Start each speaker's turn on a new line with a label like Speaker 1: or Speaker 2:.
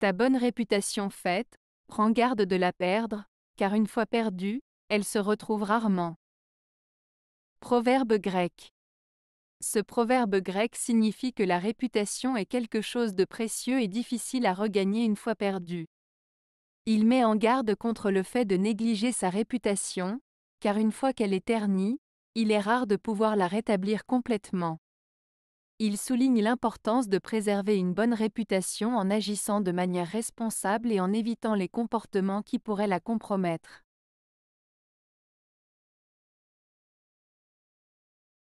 Speaker 1: Ta bonne réputation faite, prends garde de la perdre, car une fois perdue, elle se retrouve rarement. Proverbe grec. Ce proverbe grec signifie que la réputation est quelque chose de précieux et difficile à regagner une fois perdue. Il met en garde contre le fait de négliger sa réputation, car une fois qu'elle est ternie, il est rare de pouvoir la rétablir complètement. Il souligne l'importance de préserver une bonne réputation en agissant de manière responsable et en évitant les comportements qui pourraient la compromettre.